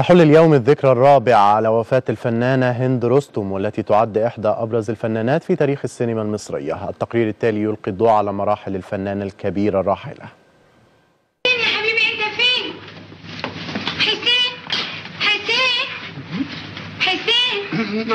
تحل اليوم الذكرى الرابعة على وفاة الفنانة هند رستم والتي تعد إحدى أبرز الفنانات في تاريخ السينما المصرية التقرير التالي يلقي الضوء على مراحل الفنانة الكبيرة الراحلة فين يا حبيبي أنت فين؟ حسين حسين حسين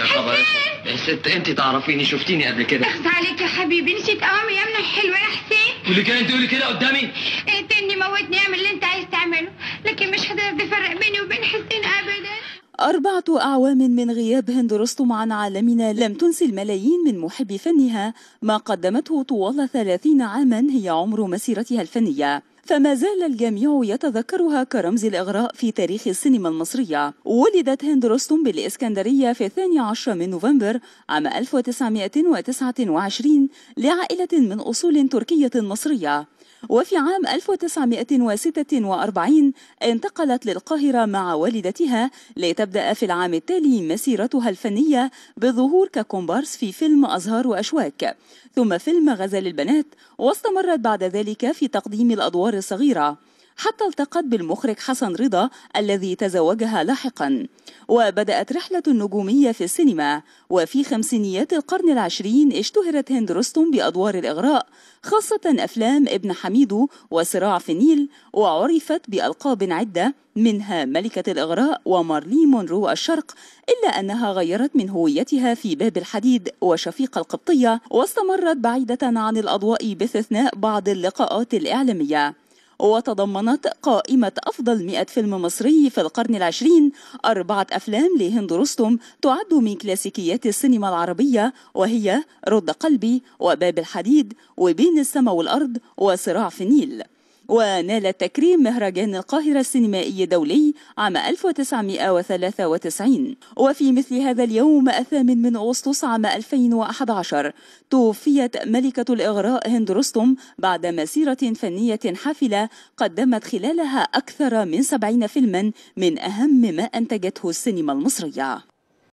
حسين يا ست انت تعرفيني شفتيني قبل كده اخذ عليك يا حبيبي نسيت يا ابن الحلوه يا حسين واللي كان تقولي كده قدامي اقتلني موتني اعمل اللي انت عايز تعمله لكن مش هتقدر تفرق بيني وبين حسين ابدا أربعة أعوام من غياب هند رستم عن عالمنا لم تنس الملايين من محبي فنها ما قدمته طوال ثلاثين عاما هي عمر مسيرتها الفنية فما زال الجميع يتذكرها كرمز الإغراء في تاريخ السينما المصرية ولدت هند رستم بالإسكندرية في الثاني عشر من نوفمبر عام 1929 لعائلة من أصول تركية مصرية وفي عام 1946 انتقلت للقاهرة مع والدتها لتبدأ في العام التالي مسيرتها الفنية بالظهور ككومبارس في فيلم أزهار وأشواك ثم فيلم غزل البنات واستمرت بعد ذلك في تقديم الأدوار الصغيرة حتى التقت بالمخرج حسن رضا الذي تزوجها لاحقا وبدأت رحلة النجومية في السينما وفي خمسينيات القرن العشرين اشتهرت هند رستم بأدوار الإغراء خاصة أفلام ابن حميدو وصراع في النيل وعرفت بألقاب عدة منها ملكة الإغراء ومارلي مونرو الشرق إلا أنها غيرت من هويتها في باب الحديد وشفيقة القبطية واستمرت بعيدة عن الأضواء باستثناء بعض اللقاءات الإعلامية وتضمنت قائمة أفضل 100 فيلم مصري في القرن العشرين أربعة أفلام لهند رستم تعد من كلاسيكيات السينما العربية وهي رد قلبي وباب الحديد وبين السماء والأرض وصراع في النيل ونال تكريم مهرجان القاهرة السينمائي الدولي عام 1993 وفي مثل هذا اليوم الثامن من أغسطس عام 2011 توفيت ملكة الإغراء هند رستم بعد مسيرة فنية حافلة قدمت خلالها أكثر من 70 فيلما من أهم ما أنتجته السينما المصرية